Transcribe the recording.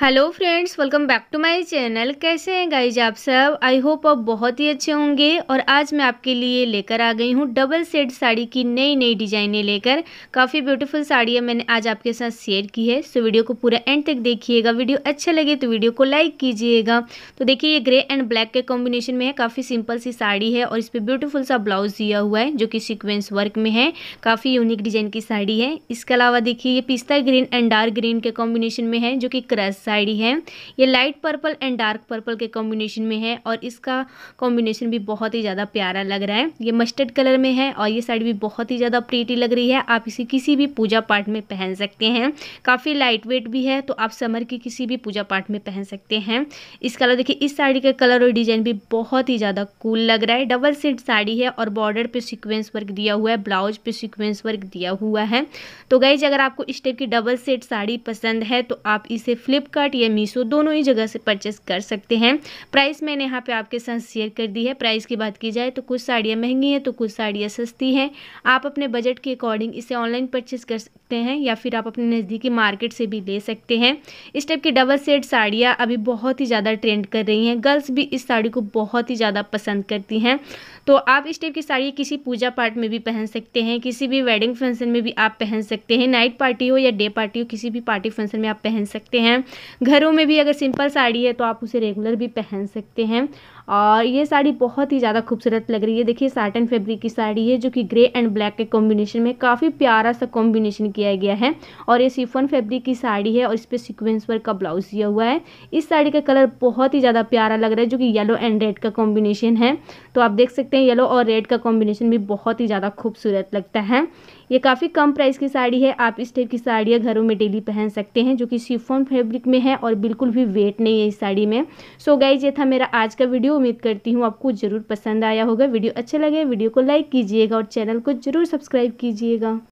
hello friends welcome back to my channel कैसे हैं guys आप सब आई होप आप बहुत ही अच्छे होंगे और आज मैं आपके लिए लेकर आ गई हूँ डबल सेट साड़ी की नई नई डिजाइनें लेकर काफ़ी ब्यूटीफुल साड़ियाँ मैंने आज आपके साथ शेयर की है सो वीडियो को पूरा एंड तक देखिएगा वीडियो अच्छा लगे तो वीडियो को लाइक कीजिएगा तो देखिए ये ग्रे एंड ब्लैक के कॉम्बिनेशन में है काफ़ी सिंपल सी साड़ी है और इस पर ब्यूटीफुल सा ब्लाउज दिया हुआ है जो कि सिक्वेंस वर्क में है काफ़ी यूनिक डिजाइन की साड़ी है इसके अलावा देखिए ये पिस्ता ग्रीन एंड डार्क ग्रीन के कॉम्बिनेशन में है जो कि क्रस साड़ी है ये light purple and dark purple के कॉम्बिनेशन में है और इसका कॉम्बिनेशन भी बहुत ही ज़्यादा प्यारा लग रहा है ये मस्टर्ड कलर में है और ये साड़ी भी बहुत ही ज़्यादा प्रीटी लग रही है आप इसे किसी भी पूजा पाठ में पहन सकते हैं काफ़ी लाइट वेट भी है तो आप समर की किसी भी पूजा पाठ में पहन सकते हैं इस कलर देखिए इस साड़ी का कलर और डिजाइन भी बहुत ही ज़्यादा कूल लग रहा है डबल सेट साड़ी है और बॉर्डर पर सिक्वेंस वर्क दिया हुआ है ब्लाउज पे सिक्वेंस वर्क दिया हुआ है तो गई अगर आपको इस टाइप की डबल सेट साड़ी पसंद है तो आप इसे फ्लिप फ्लिपकार्ट या मीशो दोनों ही जगह से परचेस कर सकते हैं प्राइस मैंने यहाँ पे आपके साथ शेयर कर दी है प्राइस की बात की जाए तो कुछ साड़ियाँ महंगी हैं तो कुछ साड़ियाँ सस्ती हैं आप अपने बजट के अकॉर्डिंग इसे ऑनलाइन परचेस कर सकते हैं या फिर आप अपने नज़दीकी मार्केट से भी ले सकते हैं इस टाइप की डबल सेट साड़ियाँ अभी बहुत ही ज़्यादा ट्रेंड कर रही हैं गर्ल्स भी इस साड़ी को बहुत ही ज़्यादा पसंद करती हैं तो आप इस टाइप की साड़ी किसी पूजा पाठ में भी पहन सकते हैं किसी भी वेडिंग फंक्शन में भी आप पहन सकते हैं नाइट पार्टी हो या डे पार्टी हो किसी भी पार्टी फंक्शन में आप पहन सकते हैं घरों में भी अगर सिंपल साड़ी है तो आप उसे रेगुलर भी पहन सकते हैं और ये साड़ी बहुत ही ज़्यादा खूबसूरत लग रही है देखिए साटन फैब्रिक की साड़ी है जो कि ग्रे एंड ब्लैक के कॉम्बिनेशन में काफ़ी प्यारा सा कॉम्बिनेशन किया गया है और ये सिफोन फैब्रिक की साड़ी है और इस पर सिक्वेंस वर्क का ब्लाउज दिया हुआ है इस साड़ी का कलर बहुत ही ज़्यादा प्यारा लग रहा है जो कि येलो एंड रेड का कॉम्बिनेशन है तो आप देख सकते हैं येलो और रेड का कॉम्बिनेशन भी बहुत ही ज़्यादा खूबसूरत लगता है ये काफ़ी कम प्राइस की साड़ी है आप इस टाइप की साड़ियाँ घरों में डेली पहन सकते हैं जो कि सिफोन फैब्रिक में है और बिल्कुल भी वेट नहीं है इस साड़ी में सो गाइज ये था मेरा आज का वीडियो उम्मीद करती हूँ आपको ज़रूर पसंद आया होगा वीडियो अच्छा लगे वीडियो को लाइक कीजिएगा और चैनल को ज़रूर सब्सक्राइब कीजिएगा